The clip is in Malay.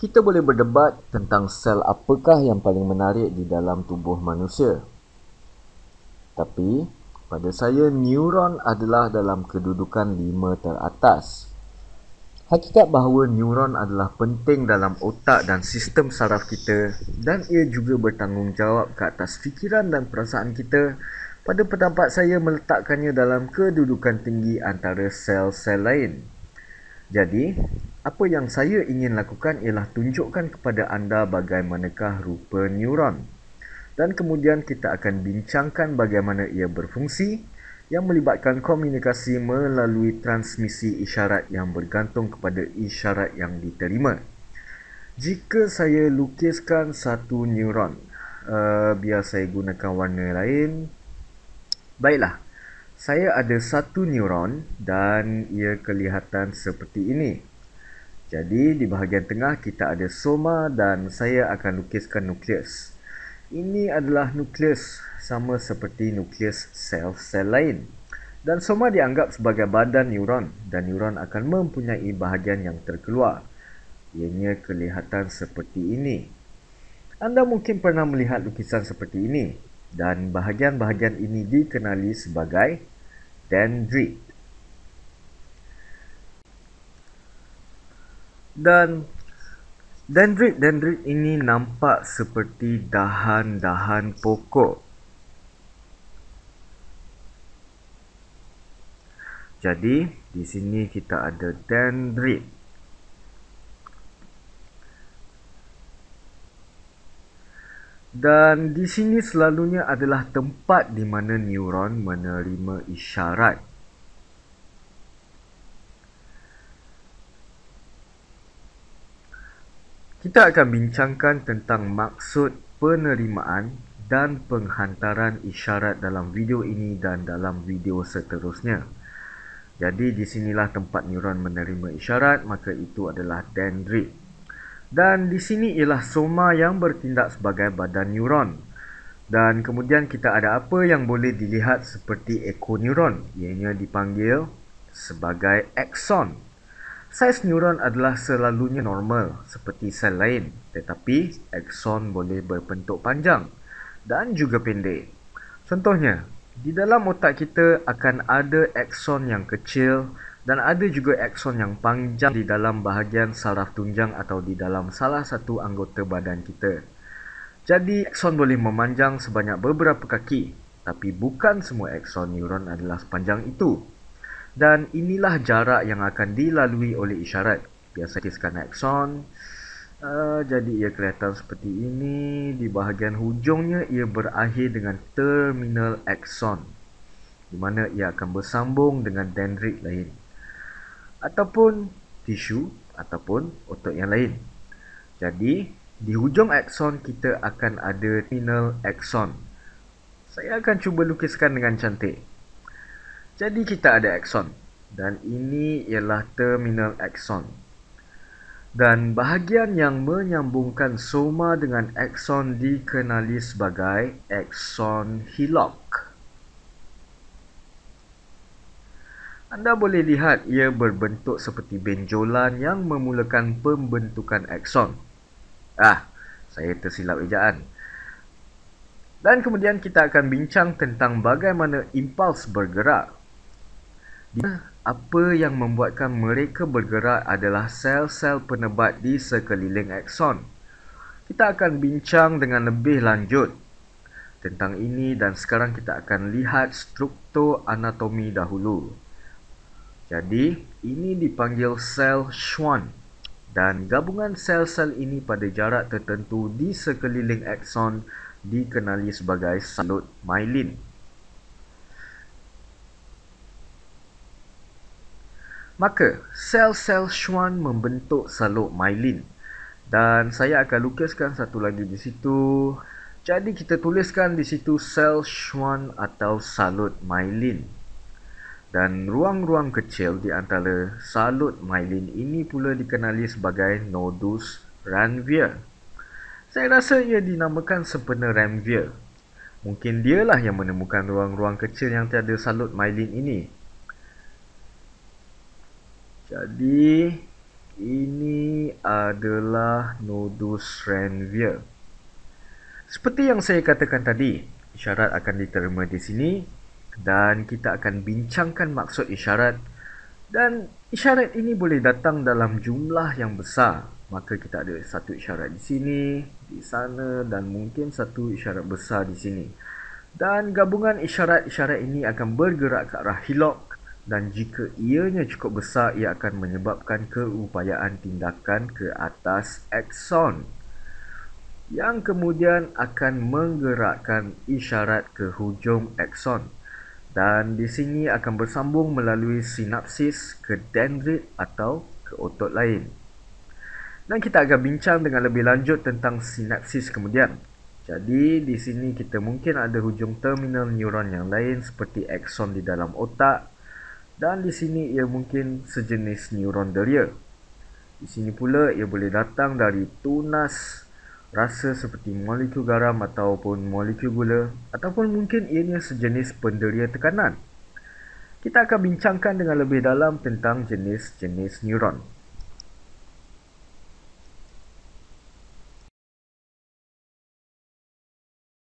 kita boleh berdebat tentang sel apakah yang paling menarik di dalam tubuh manusia. Tapi, pada saya, neuron adalah dalam kedudukan lima teratas. Hakikat bahawa neuron adalah penting dalam otak dan sistem saraf kita dan ia juga bertanggungjawab ke atas fikiran dan perasaan kita pada pendapat saya meletakkannya dalam kedudukan tinggi antara sel-sel lain. Jadi, apa yang saya ingin lakukan ialah tunjukkan kepada anda bagaimanakah rupa neuron dan kemudian kita akan bincangkan bagaimana ia berfungsi yang melibatkan komunikasi melalui transmisi isyarat yang bergantung kepada isyarat yang diterima. Jika saya lukiskan satu neuron, uh, biar saya gunakan warna lain. Baiklah, saya ada satu neuron dan ia kelihatan seperti ini. Jadi di bahagian tengah kita ada soma dan saya akan lukiskan nukleus. Ini adalah nukleus sama seperti nukleus sel-sel lain. Dan soma dianggap sebagai badan neuron dan neuron akan mempunyai bahagian yang terkeluar. Ianya kelihatan seperti ini. Anda mungkin pernah melihat lukisan seperti ini dan bahagian-bahagian ini dikenali sebagai dendrit. dan dendrit-dendrit ini nampak seperti dahan-dahan pokok. Jadi, di sini kita ada dendrit. Dan di sini selalunya adalah tempat di mana neuron menerima isyarat. Kita akan bincangkan tentang maksud penerimaan dan penghantaran isyarat dalam video ini dan dalam video seterusnya. Jadi di sinilah tempat neuron menerima isyarat, maka itu adalah dendrit. Dan di sini ialah soma yang bertindak sebagai badan neuron. Dan kemudian kita ada apa yang boleh dilihat seperti ekoneuron, ianya dipanggil sebagai axon. Saiz neuron adalah selalunya normal seperti sel lain tetapi akson boleh berbentuk panjang dan juga pendek. Contohnya, di dalam otak kita akan ada akson yang kecil dan ada juga akson yang panjang di dalam bahagian saraf tunjang atau di dalam salah satu anggota badan kita. Jadi akson boleh memanjang sebanyak beberapa kaki tapi bukan semua akson neuron adalah sepanjang itu dan inilah jarak yang akan dilalui oleh isyarat biasa kisahkan axon uh, ah, jadi ia kelihatan seperti ini di bahagian hujungnya ia berakhir dengan terminal axon di mana ia akan bersambung dengan dendrit lain ataupun tisu ataupun otot yang lain jadi di hujung axon kita akan ada terminal axon saya akan cuba lukiskan dengan cantik jadi kita ada axon dan ini ialah terminal axon. Dan bahagian yang menyambungkan soma dengan axon dikenali sebagai axon hillock. Anda boleh lihat ia berbentuk seperti benjolan yang memulakan pembentukan axon. Ah, saya tersilap ejaan. Dan kemudian kita akan bincang tentang bagaimana impuls bergerak. Ah. apa yang membuatkan mereka bergerak adalah sel-sel penebat di sekeliling akson. Kita akan bincang dengan lebih lanjut tentang ini dan sekarang kita akan lihat struktur anatomi dahulu. Jadi, ini dipanggil sel Schwann dan gabungan sel-sel ini pada jarak tertentu di sekeliling akson dikenali sebagai salut myelin. Maka, sel-sel Schwann membentuk salur myelin. Dan saya akan lukiskan satu lagi di situ. Jadi kita tuliskan di situ sel Schwann atau salur myelin. Dan ruang-ruang kecil di antara salut myelin ini pula dikenali sebagai nodus ranvier. Saya rasa ia dinamakan sempena ranvier. Mungkin dialah yang menemukan ruang-ruang kecil yang tiada salut myelin ini. Jadi ini adalah nodus Ranvier. Seperti yang saya katakan tadi, isyarat akan diterima di sini dan kita akan bincangkan maksud isyarat dan isyarat ini boleh datang dalam jumlah yang besar. Maka kita ada satu isyarat di sini, di sana dan mungkin satu isyarat besar di sini. Dan gabungan isyarat-isyarat ini akan bergerak ke arah hilok dan jika ianya cukup besar ia akan menyebabkan keupayaan tindakan ke atas akson yang kemudian akan menggerakkan isyarat ke hujung akson dan di sini akan bersambung melalui sinapsis ke dendrit atau ke otot lain dan kita akan bincang dengan lebih lanjut tentang sinapsis kemudian jadi di sini kita mungkin ada hujung terminal neuron yang lain seperti akson di dalam otak dan di sini ia mungkin sejenis neuron deria. Di sini pula ia boleh datang dari tunas rasa seperti molekul garam ataupun molekul gula ataupun mungkin ianya sejenis penderia tekanan. Kita akan bincangkan dengan lebih dalam tentang jenis-jenis neuron.